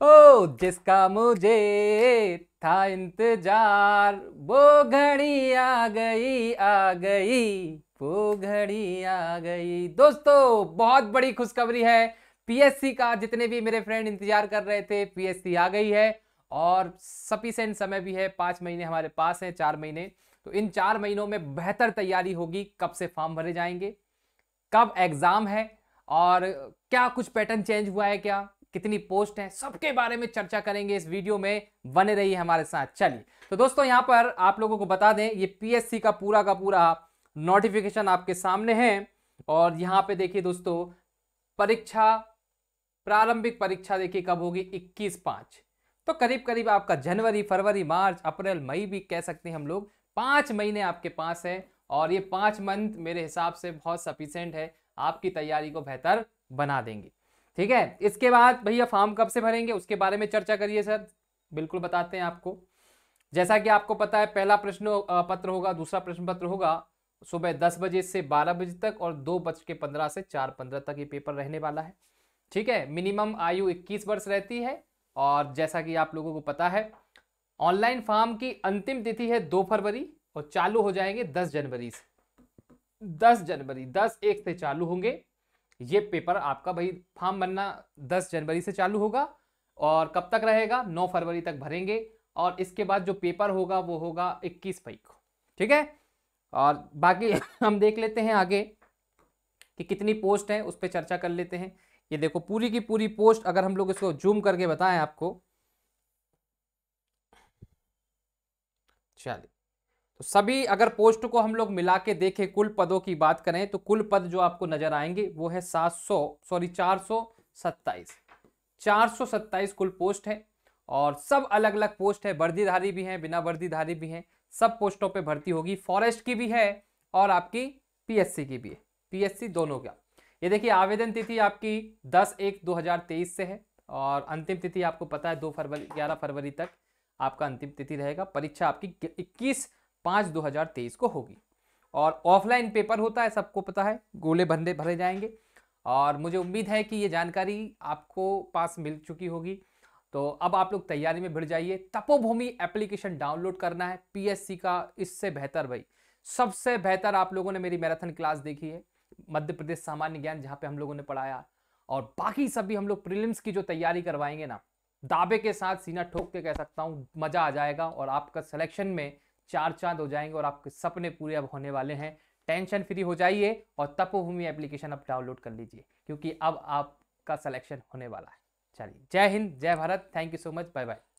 ओ जिसका मुझे था इंतजार वो घड़ी आ गई आ गई वो घड़ी आ गई दोस्तों बहुत बड़ी खुशखबरी है पीएससी का जितने भी मेरे फ्रेंड इंतजार कर रहे थे पीएससी आ गई है और सफिशेंट समय भी है पांच महीने हमारे पास है चार महीने तो इन चार महीनों में बेहतर तैयारी होगी कब से फॉर्म भरे जाएंगे कब एग्ज़ाम है और क्या कुछ पैटर्न चेंज हुआ है क्या कितनी पोस्ट है सबके बारे में चर्चा करेंगे इस वीडियो में बने रहिए हमारे साथ चलिए तो दोस्तों यहां पर आप लोगों को बता दें ये पीएससी का पूरा का पूरा नोटिफिकेशन आपके सामने है और यहाँ पे देखिए दोस्तों परीक्षा प्रारंभिक परीक्षा देखिए कब होगी इक्कीस पांच तो करीब करीब आपका जनवरी फरवरी मार्च अप्रैल मई भी कह सकते हैं हम लोग पांच महीने आपके पास है और ये पांच मंथ मेरे हिसाब से बहुत सफिशेंट है आपकी तैयारी को बेहतर बना देंगे ठीक है इसके बाद भैया फॉर्म कब से भरेंगे उसके बारे में चर्चा करिए सर बिल्कुल बताते हैं आपको जैसा कि आपको पता है पहला प्रश्न पत्र होगा दूसरा प्रश्न पत्र होगा सुबह दस बजे से बारह बजे तक और दो बज के पंद्रह से चार पंद्रह तक ये पेपर रहने वाला है ठीक है मिनिमम आयु इक्कीस वर्ष रहती है और जैसा कि आप लोगों को पता है ऑनलाइन फॉर्म की अंतिम तिथि है दो फरवरी और चालू हो जाएंगे दस जनवरी से दस जनवरी दस एक से चालू होंगे ये पेपर आपका भाई फॉर्म बनना 10 जनवरी से चालू होगा और कब तक रहेगा 9 फरवरी तक भरेंगे और इसके बाद जो पेपर होगा वो होगा 21 मई को ठीक है और बाकी हम देख लेते हैं आगे कि कितनी पोस्ट है उस पर चर्चा कर लेते हैं ये देखो पूरी की पूरी पोस्ट अगर हम लोग इसको जूम करके बताएं आपको चलिए तो सभी अगर पोस्ट को हम लोग मिला के देखें कुल पदों की बात करें तो कुल पद जो आपको नजर आएंगे वो है 700 सॉरी 427 427 कुल पोस्ट है और सब अलग अलग पोस्ट है वर्दीधारी भी हैं बिना वर्दीधारी भी हैं सब पोस्टों पे भर्ती होगी फॉरेस्ट की भी है और आपकी पीएससी की भी है पीएससी दोनों का ये देखिए आवेदन तिथि आपकी 10 एक 2023 से है और अंतिम तिथि आपको पता है दो फरवरी ग्यारह फरवरी तक आपका अंतिम तिथि रहेगा परीक्षा आपकी इक्कीस पाँच दो हज़ार तेईस को होगी और ऑफलाइन पेपर होता है सबको पता है गोले बंदे भरे जाएंगे और मुझे उम्मीद है कि ये जानकारी आपको पास मिल चुकी होगी तो अब आप लोग तैयारी में भिड़ जाइए तपोभूमि एप्लीकेशन डाउनलोड करना है पीएससी का इससे बेहतर भाई सबसे बेहतर आप लोगों ने मेरी मैराथन क्लास देखी है मध्य प्रदेश सामान्य ज्ञान जहाँ पे हम लोगों ने पढ़ाया और बाकी सब भी हम लोग प्रिलिम्स की जो तैयारी करवाएंगे ना दावे के साथ सीना ठोक के कह सकता हूँ मज़ा आ जाएगा और आपका सिलेक्शन में चार चांद हो जाएंगे और आपके सपने पूरे अब होने वाले हैं टेंशन फ्री हो जाइए और तपोभूमि एप्लीकेशन अब डाउनलोड कर लीजिए क्योंकि अब आपका सिलेक्शन होने वाला है चलिए जय हिंद जय Bharat thank you so much bye bye